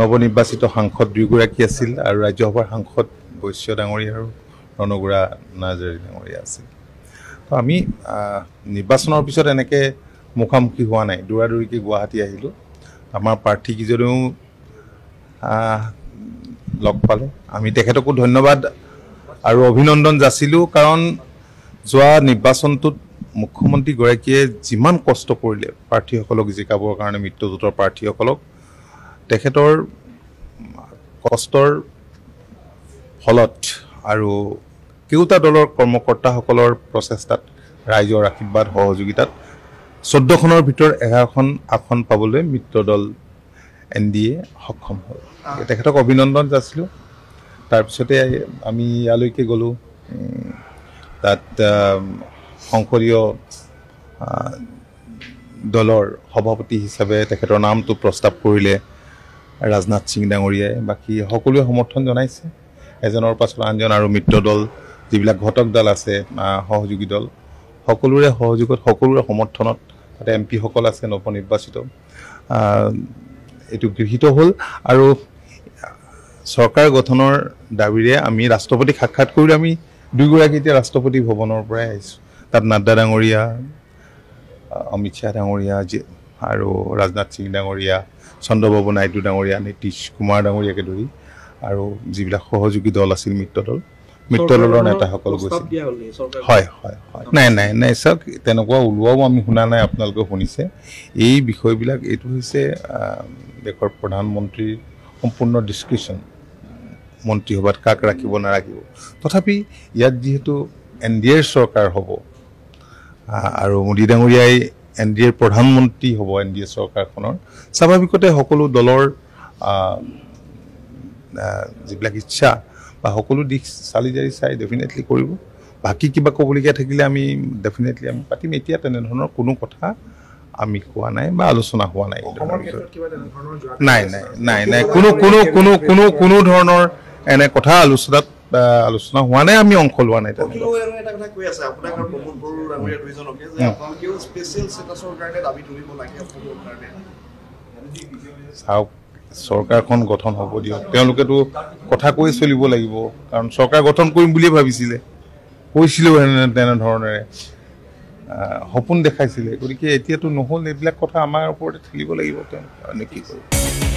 নৱনিৰ্বাচিত সাংসদ দুয়োগৰাকী আছিল আৰু ৰাজ্যসভাৰ সাংসদ বৈশ্য ডাঙৰীয়া আৰু ৰণগুৰা নাৰ্জাৰী ডাঙৰীয়া আছিল তো আমি নিৰ্বাচনৰ পিছত এনেকৈ মুখামুখি হোৱা নাই দৌৰা দৌৰাদৌৰিকৈ গুৱাহাটী আহিলোঁ আমাৰ প্ৰাৰ্থীকেইজনেও লগ পালে আমি তেখেতকো ধন্যবাদ আৰু অভিনন্দন যাচিলোঁ কাৰণ যোৱা নিৰ্বাচনটোত মুখ্যমন্ত্ৰীগৰাকীয়ে যিমান কষ্ট কৰিলে প্ৰাৰ্থীসকলক জিকাবৰ কাৰণে মিত্ৰজোঁটৰ প্ৰাৰ্থীসকলক তেখেতৰ কষ্টৰ ফলত আৰু কেওটা দলৰ কৰ্মকৰ্তাসকলৰ প্ৰচেষ্টাত ৰাইজৰ আশীৰ্বাদ সহযোগিতাত চৈধ্যখনৰ ভিতৰত এঘাৰখন আসন পাবলৈ মিত্ৰ দল এন ডি এ সক্ষম হ'ল তেখেতক অভিনন্দন যাচিলোঁ তাৰপিছতে আমি ইয়ালৈকে গ'লোঁ তাত সংসদীয় দলৰ সভাপতি হিচাপে তেখেতৰ নামটো প্ৰস্তাৱ কৰিলে ৰাজনাথ সিং ডাঙৰীয়াই বাকী সকলোৱে সমৰ্থন জনাইছে এজনৰ পাছত আনজন আৰু মিত্ৰ দল যিবিলাক ঘটক দল আছে সহযোগী দল সকলোৰে সহযোগত সকলোৰে সমৰ্থনত তাতে এম পিসকল আছে নৱ নিৰ্বাচিত এইটো গৃহীত হ'ল আৰু চৰকাৰ গঠনৰ দাবীৰে আমি ৰাষ্ট্ৰপতিক সাক্ষাৎ কৰিলোঁ আমি দুয়োগৰাকী এতিয়া ৰাষ্ট্ৰপতি ভৱনৰ পৰাই আহিছোঁ তাত নাড্ডা ডাঙৰীয়া অমিত শ্বাহ ডাঙৰীয়া আৰু ৰাজনাথ সিং ডাঙৰীয়া চন্দ্ৰবাবু নাইডু ডাঙৰীয়া নীতিশ কুমাৰ ডাঙৰীয়াকে ধৰি আৰু যিবিলাক সহযোগী দল আছিল মিত্ৰ দল মিত্ৰ দলৰ নেতাসকল গৈছিল হয় হয় হয় নাই নাই নাই চাওক তেনেকুৱা ওলোৱাও আমি শুনা নাই আপোনালোকে শুনিছে এই বিষয়বিলাক এইটো হৈছে দেশৰ প্ৰধানমন্ত্ৰীৰ সম্পূৰ্ণ ডিছক্ৰিপশ্যন মন্ত্ৰীসভাত কাক ৰাখিব নাৰাখিব তথাপি ইয়াত যিহেতু এন ডি এৰ চৰকাৰ হ'ব আৰু মোদী ডাঙৰীয়াই এন ডি এৰ প্ৰধানমন্ত্ৰী হ'ব এন ডি এ চৰকাৰখনৰ স্বাভাৱিকতে সকলো দলৰ যিবিলাক ইচ্ছা বা সকলো দিশ চালি জাৰি চাই ডেফিনেটলি কৰিব বাকী কিবা ক'বলগীয়া থাকিলে আমি ডেফিনেটলি আমি পাতিম এতিয়া তেনেধৰণৰ কোনো কথা আমি কোৱা নাই বা আলোচনা হোৱা নাই নাই নাই নাই নাই কোনো কোনো কোনো কোনো কোনো ধৰণৰ এনে কথা আলোচনাত আলোচনা হোৱা নাই আমি অংশ লোৱা নাই চাওক চৰকাৰখন গঠন হ'ব দিয়ক তেওঁলোকেতো কথা কৈ চলিব লাগিব কাৰণ চৰকাৰ গঠন কৰিম বুলিয়ে ভাবিছিলে কৈছিলেও তেনেধৰণেৰে সপোন দেখাইছিলে গতিকে এতিয়াতো নহ'ল এইবিলাক কথা আমাৰ ওপৰতে ঠেলিব লাগিব তেওঁ কি কৰিব